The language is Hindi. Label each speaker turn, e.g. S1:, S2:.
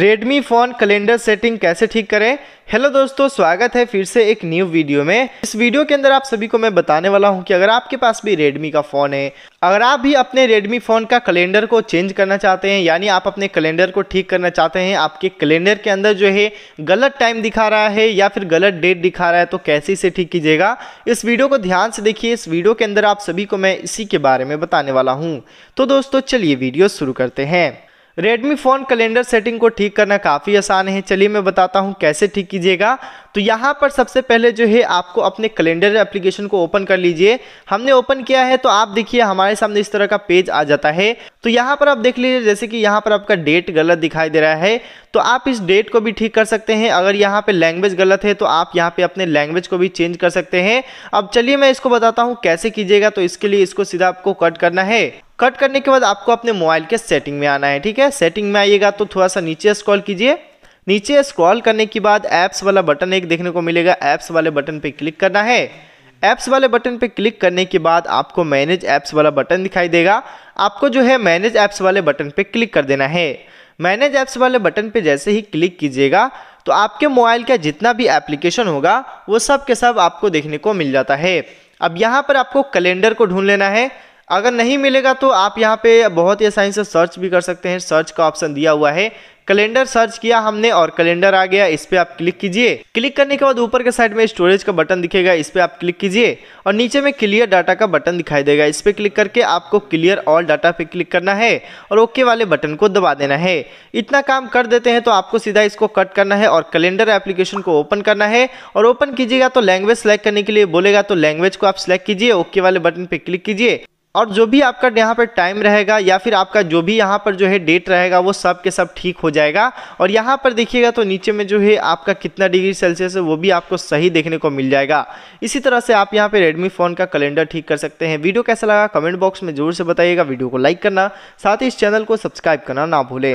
S1: रेडमी फ़ोन कैलेंडर सेटिंग कैसे ठीक करें हेलो दोस्तों स्वागत है फिर से एक न्यू वीडियो में इस वीडियो के अंदर आप सभी को मैं बताने वाला हूं कि अगर आपके पास भी रेडमी का फ़ोन है अगर आप भी अपने रेडमी फ़ोन का कैलेंडर को चेंज करना चाहते हैं यानी आप अपने कैलेंडर को ठीक करना चाहते हैं आपके कैलेंडर के अंदर जो है गलत टाइम दिखा रहा है या फिर गलत डेट दिखा रहा है तो कैसे इसे ठीक कीजिएगा इस वीडियो को ध्यान से देखिए इस वीडियो के अंदर आप सभी को मैं इसी के बारे में बताने वाला हूँ तो दोस्तों चलिए वीडियो शुरू करते हैं रेडमी फ़ोन कैलेंडर सेटिंग को ठीक करना काफ़ी आसान है चलिए मैं बताता हूँ कैसे ठीक कीजिएगा तो यहाँ पर सबसे पहले जो है आपको अपने कैलेंडर एप्लीकेशन को ओपन कर लीजिए हमने ओपन किया है तो आप देखिए हमारे सामने इस तरह का पेज आ जाता है तो यहाँ पर आप देख लीजिए जैसे कि यहाँ पर आपका डेट गलत दिखाई दे रहा है तो आप इस डेट को भी ठीक कर सकते हैं अगर यहाँ पर लैंग्वेज गलत है तो आप यहाँ पर अपने लैंग्वेज को भी चेंज कर सकते हैं अब चलिए मैं इसको बताता हूँ कैसे कीजिएगा तो इसके लिए इसको सीधा आपको कट करना है कट करने के बाद आपको अपने मोबाइल के सेटिंग में आना है ठीक है सेटिंग में आइएगा तो थोड़ा सा नीचे स्क्रॉल कीजिए नीचे स्क्रॉल करने के बाद ऐप्स वाला बटन एक देखने को मिलेगा ऐप्स वाले बटन पर क्लिक करना है ऐप्स वाले बटन पर क्लिक करने के बाद आपको मैनेज ऐप्स वाला बटन दिखाई देगा आपको जो है मैनेज ऐप्स वाले बटन पर क्लिक कर देना है मैनेज ऐप्स वाले बटन पर जैसे ही क्लिक कीजिएगा तो आपके मोबाइल का जितना भी एप्लीकेशन होगा वो सब के सब आपको देखने को मिल जाता है अब यहाँ पर आपको कैलेंडर को ढूंढ लेना है अगर नहीं मिलेगा तो आप यहाँ पे बहुत ही आसानी से सर्च भी कर सकते हैं सर्च का ऑप्शन दिया हुआ है कैलेंडर सर्च किया हमने और कैलेंडर आ गया इस पर आप क्लिक कीजिए क्लिक करने के बाद ऊपर के साइड में स्टोरेज का बटन दिखेगा इस पर आप क्लिक कीजिए और नीचे में क्लियर डाटा का बटन दिखाई देगा इस पर क्लिक करके आपको क्लियर ऑल डाटा पे क्लिक करना है और ओके वाले बटन को दबा देना है इतना काम कर देते हैं तो आपको सीधा इसको कट करना है और कैलेंडर एप्लीकेशन को ओपन करना है और ओपन कीजिएगा तो लैंग्वेज सेलेक्ट करने के लिए बोलेगा तो लैंग्वेज को आप सिलेक्ट कीजिए ओके वाले बटन पर क्लिक कीजिए और जो भी आपका यहाँ पर टाइम रहेगा या फिर आपका जो भी यहाँ पर जो है डेट रहेगा वो सब के सब ठीक हो जाएगा और यहाँ पर देखिएगा तो नीचे में जो है आपका कितना डिग्री सेल्सियस है वो भी आपको सही देखने को मिल जाएगा इसी तरह से आप यहाँ पे रेडमी फ़ोन का कैलेंडर ठीक कर सकते हैं वीडियो कैसा लगा कमेंट बॉक्स में जरूर से बताइएगा वीडियो को लाइक करना साथ ही इस चैनल को सब्सक्राइब करना ना भूलें